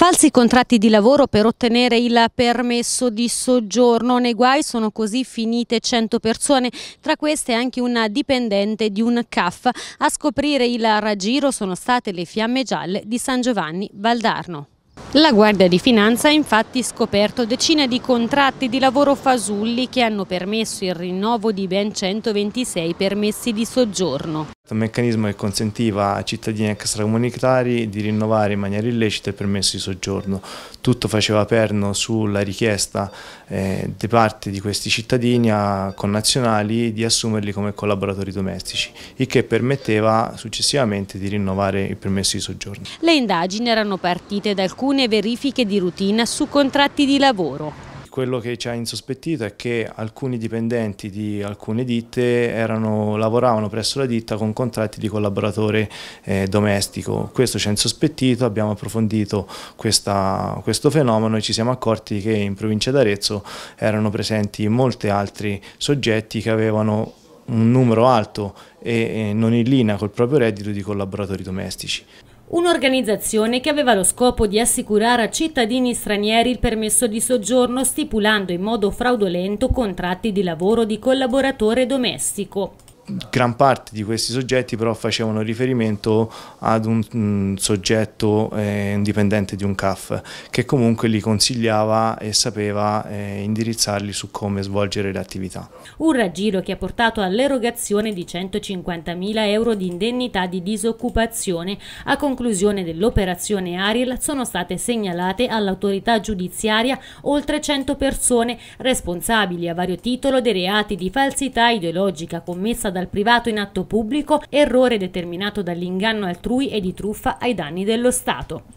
Falsi contratti di lavoro per ottenere il permesso di soggiorno. Nei guai sono così finite 100 persone, tra queste anche una dipendente di un CAF. A scoprire il raggiro sono state le fiamme gialle di San Giovanni Valdarno. La Guardia di Finanza ha infatti scoperto decine di contratti di lavoro fasulli che hanno permesso il rinnovo di ben 126 permessi di soggiorno un meccanismo che consentiva a cittadini extracomunitari di rinnovare in maniera illecita il permesso di soggiorno. Tutto faceva perno sulla richiesta eh, da parte di questi cittadini connazionali di assumerli come collaboratori domestici, il che permetteva successivamente di rinnovare il permesso di soggiorno. Le indagini erano partite da alcune verifiche di routine su contratti di lavoro. Quello che ci ha insospettito è che alcuni dipendenti di alcune ditte erano, lavoravano presso la ditta con contratti di collaboratore eh, domestico. Questo ci ha insospettito, abbiamo approfondito questa, questo fenomeno e ci siamo accorti che in provincia d'Arezzo erano presenti molti altri soggetti che avevano un numero alto e non in linea col proprio reddito di collaboratori domestici. Un'organizzazione che aveva lo scopo di assicurare a cittadini stranieri il permesso di soggiorno stipulando in modo fraudolento contratti di lavoro di collaboratore domestico gran parte di questi soggetti però facevano riferimento ad un, un mm, soggetto eh, indipendente di un CAF che comunque li consigliava e sapeva eh, indirizzarli su come svolgere le attività. Un raggiro che ha portato all'erogazione di 150.000 euro di indennità di disoccupazione. A conclusione dell'operazione Ariel sono state segnalate all'autorità giudiziaria oltre 100 persone responsabili a vario titolo dei reati di falsità ideologica commessa da dal privato in atto pubblico, errore determinato dall'inganno altrui e di truffa ai danni dello Stato.